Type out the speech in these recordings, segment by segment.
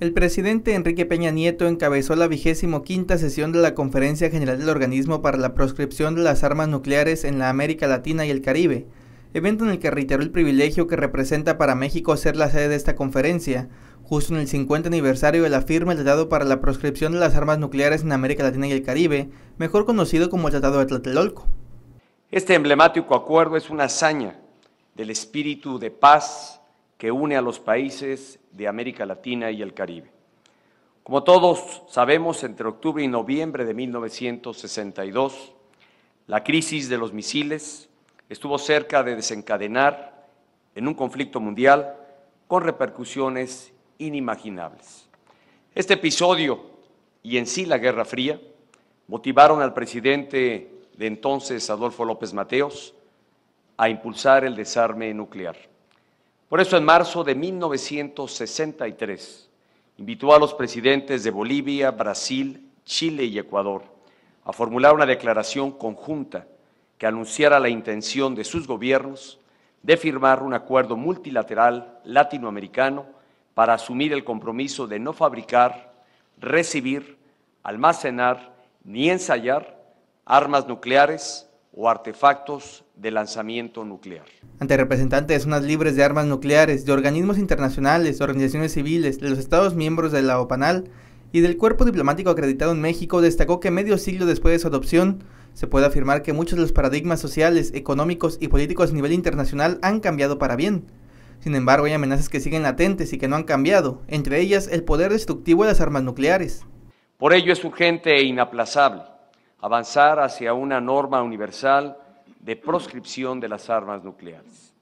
El presidente Enrique Peña Nieto encabezó la vigésimo quinta sesión de la Conferencia General del Organismo para la Proscripción de las Armas Nucleares en la América Latina y el Caribe, evento en el que reiteró el privilegio que representa para México ser la sede de esta conferencia, justo en el 50 aniversario de la firma del Tratado para la Proscripción de las Armas Nucleares en América Latina y el Caribe, mejor conocido como el Tratado de Tlatelolco. Este emblemático acuerdo es una hazaña del espíritu de paz, que une a los países de América Latina y el Caribe. Como todos sabemos, entre octubre y noviembre de 1962, la crisis de los misiles estuvo cerca de desencadenar en un conflicto mundial con repercusiones inimaginables. Este episodio y en sí la Guerra Fría motivaron al presidente de entonces, Adolfo López Mateos, a impulsar el desarme nuclear. Por eso en marzo de 1963 invitó a los presidentes de Bolivia, Brasil, Chile y Ecuador a formular una declaración conjunta que anunciara la intención de sus gobiernos de firmar un acuerdo multilateral latinoamericano para asumir el compromiso de no fabricar, recibir, almacenar ni ensayar armas nucleares o artefactos de lanzamiento nuclear. Ante representantes de zonas libres de armas nucleares, de organismos internacionales, de organizaciones civiles, de los Estados miembros de la OPANAL y del cuerpo diplomático acreditado en México, destacó que medio siglo después de su adopción, se puede afirmar que muchos de los paradigmas sociales, económicos y políticos a nivel internacional han cambiado para bien. Sin embargo, hay amenazas que siguen latentes y que no han cambiado, entre ellas el poder destructivo de las armas nucleares. Por ello es urgente e inaplazable avanzar hacia una norma universal de proscripción de las armas nucleares.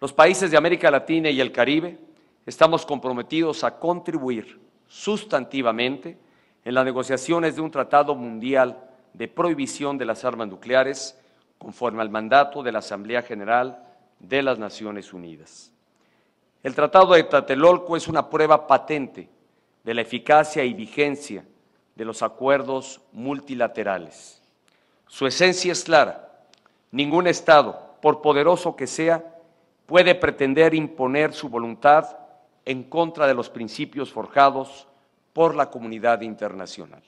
Los países de América Latina y el Caribe estamos comprometidos a contribuir sustantivamente en las negociaciones de un tratado mundial de prohibición de las armas nucleares conforme al mandato de la Asamblea General de las Naciones Unidas. El Tratado de Tlatelolco es una prueba patente de la eficacia y vigencia de los acuerdos multilaterales. Su esencia es clara, Ningún Estado, por poderoso que sea, puede pretender imponer su voluntad en contra de los principios forjados por la comunidad internacional.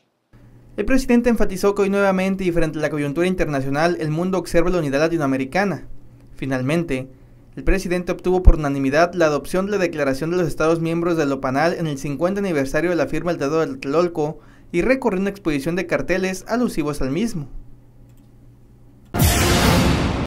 El presidente enfatizó que hoy nuevamente y frente a la coyuntura internacional el mundo observa la unidad latinoamericana. Finalmente, el presidente obtuvo por unanimidad la adopción de la declaración de los Estados miembros del OPANAL en el 50 aniversario de la firma del Tratado del Tlolco y recorrió una exposición de carteles alusivos al mismo.